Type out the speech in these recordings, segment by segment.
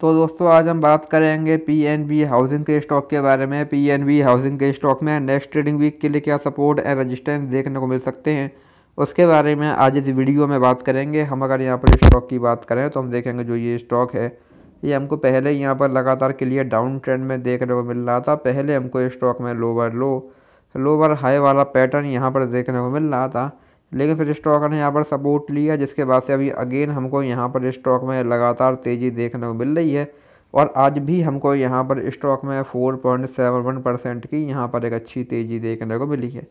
तो दोस्तों आज हम बात करेंगे पीएनबी हाउसिंग के स्टॉक के बारे में पीएनबी हाउसिंग के स्टॉक में नेक्स्ट ट्रेडिंग वीक के लिए क्या सपोर्ट एंड रेजिस्टेंस देखने को मिल सकते हैं उसके बारे में आज इस वीडियो में बात करेंगे हम अगर यहाँ पर स्टॉक की बात करें तो हम देखेंगे जो ये स्टॉक है ये हमको पहले यहाँ पर लगातार क्लियर डाउन ट्रेंड में देखने को मिल रहा था पहले हमको स्टॉक में लोवर लो लोवर हाई वाला पैटर्न यहाँ पर देखने को मिल रहा था लेकिन फिर स्टॉक ने यहाँ पर सपोर्ट लिया जिसके बाद से अभी अगेन हमको यहाँ पर स्टॉक में लगातार तेज़ी देखने को मिल रही है और आज भी हमको यहाँ पर स्टॉक में 4.71 परसेंट की यहाँ पर एक अच्छी तेज़ी देखने को मिली है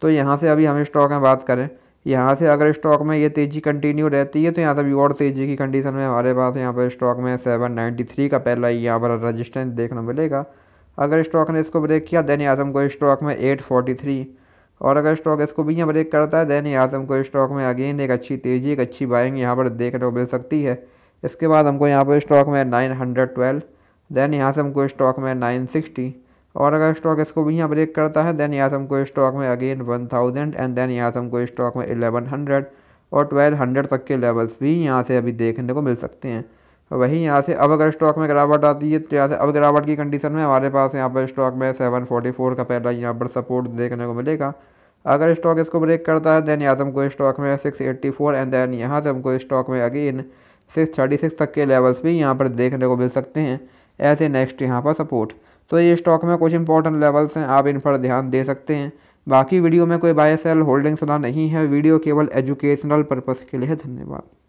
तो यहाँ से अभी हम स्टॉक में बात करें यहाँ से अगर स्टॉक में ये तेज़ी कंटिन्यू रहती है तो यहाँ से अभी और तेज़ी की कंडीशन में हमारे पास यहाँ पर स्टॉक में थ्री का पहला ही यहाँ पर रजिस्टेंस देखने मिलेगा अगर स्टॉक ने इसको ब्रेक किया देन यहाँ को स्टॉक में थ्री और अगर स्टॉक इसको भी यहाँ ब्रेक करता है दैन यहाँ से हमको स्टॉक में अगेन एक अच्छी तेज़ी एक अच्छी बाइंग यहाँ पर देखने को मिल सकती है इसके बाद हमको यहाँ पर स्टॉक में नाइन हंड्रेड ट्वेल्व देन यहाँ से हमको स्टॉक में नाइन सिक्सटी और अगर स्टॉक इसको भी यहाँ ब्रेक करता है देन यहाँ से हमको स्टॉक में again one thousand and then यहाँ से हमको स्टॉक में एलेवन हंड्रेड और ट्वेल्व हंड्रेड तक के लेवल्स भी यहाँ से अभी देखने को मिल सकते हैं वहीं यहाँ से अब अगर स्टॉक में गिरावट आती है तो यहाँ से अब गिरावट की कंडीशन में हमारे पास यहाँ पर स्टॉक में सेवन फोर्टी फोर का पहला यहाँ पर सपोर्ट देखने को मिलेगा अगर स्टॉक इसको ब्रेक करता है देन तो यहाँ से हमको स्टॉक में six eighty four and then यहाँ से हमको स्टॉक में अगेन सिक्स थर्टी सिक्स तक के लेवल्स भी यहाँ पर देखने को मिल सकते हैं ऐसे नेक्स्ट यहाँ पर सपोर्ट तो ये स्टॉक में कुछ इंपॉर्टेंट लेवल्स हैं आप इन पर ध्यान दे सकते हैं बाकी वीडियो में कोई बाय सेल होल्डिंग सलाह नहीं है वीडियो केवल एजुकेशनल पर्पज़ के लिए धन्यवाद